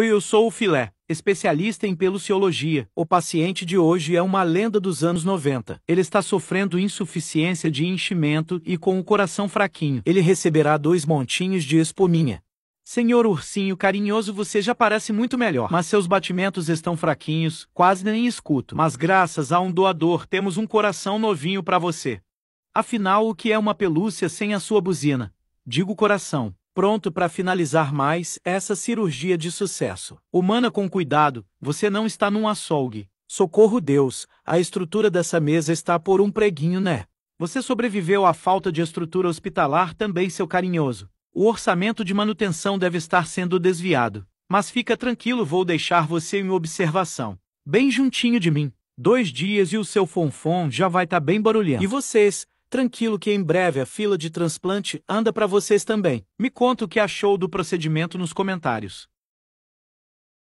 Oi, eu sou o Filé, especialista em peluciologia. O paciente de hoje é uma lenda dos anos 90. Ele está sofrendo insuficiência de enchimento e com o coração fraquinho. Ele receberá dois montinhos de espuminha. Senhor ursinho carinhoso, você já parece muito melhor, mas seus batimentos estão fraquinhos, quase nem escuto. Mas graças a um doador, temos um coração novinho para você. Afinal, o que é uma pelúcia sem a sua buzina? Digo coração pronto para finalizar mais essa cirurgia de sucesso. Humana com cuidado, você não está num açougue. Socorro Deus, a estrutura dessa mesa está por um preguinho, né? Você sobreviveu à falta de estrutura hospitalar também, seu carinhoso. O orçamento de manutenção deve estar sendo desviado. Mas fica tranquilo, vou deixar você em observação. Bem juntinho de mim. Dois dias e o seu fonfon já vai estar tá bem barulhento. E vocês, Tranquilo que em breve a fila de transplante anda para vocês também. Me conta o que achou do procedimento nos comentários.